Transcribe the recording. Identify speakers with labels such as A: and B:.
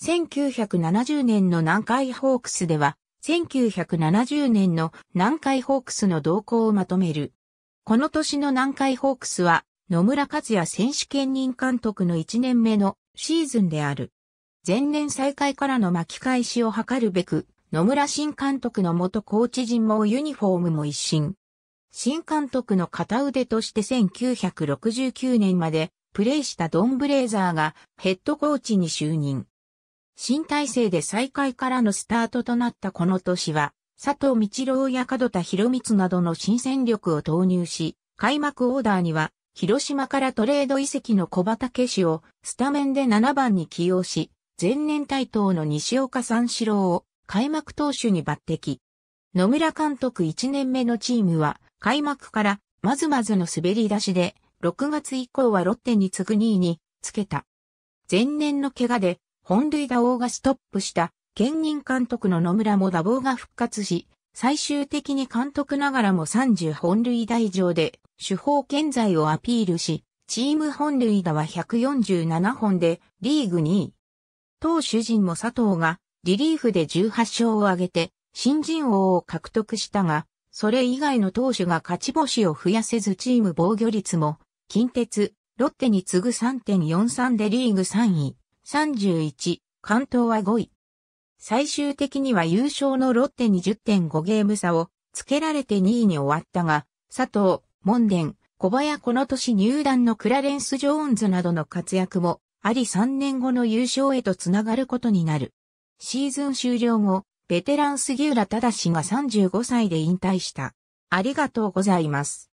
A: 1970
B: 年の南海ホークスでは、1970年の南海ホークスの動向をまとめる。この年の南海ホークスは、野村克也選手兼任監督の1年目のシーズンである。前年再開からの巻き返しを図るべく、野村新監督の元コーチ陣もユニフォームも一新。新監督の片腕として1969年までプレーしたドン・ブレイザーがヘッドコーチに就任。新体制で再開からのスタートとなったこの年は、佐藤道郎や門田博光などの新戦力を投入し、開幕オーダーには、広島からトレード遺跡の小畑氏をスタメンで7番に起用し、前年対等の西岡三四郎を開幕投手に抜擢。野村監督1年目のチームは、開幕からまずまずの滑り出しで、6月以降はロッテに次ぐ2位につけた。前年の怪我で本塁打王がストップした兼任監督の野村も打棒が復活し、最終的に監督ながらも30本塁打以上で主砲健在をアピールし、チーム本塁打は147本でリーグ2位。投手陣も佐藤がリリーフで18勝を挙げて新人王を獲得したが、それ以外の投手が勝ち星を増やせずチーム防御率も近鉄、ロッテに次ぐ3.43でリーグ3位。31、関東は5位。最終的には優勝のロッテに10.5ゲーム差をつけられて2位に終わったが、佐藤、門田、小林この年入団のクラレンス・ジョーンズなどの活躍も、あり3年後の優勝へとつながることになる。シーズン終了後、ベテラン杉浦正が35歳で引退した。あ
A: りがとうございます。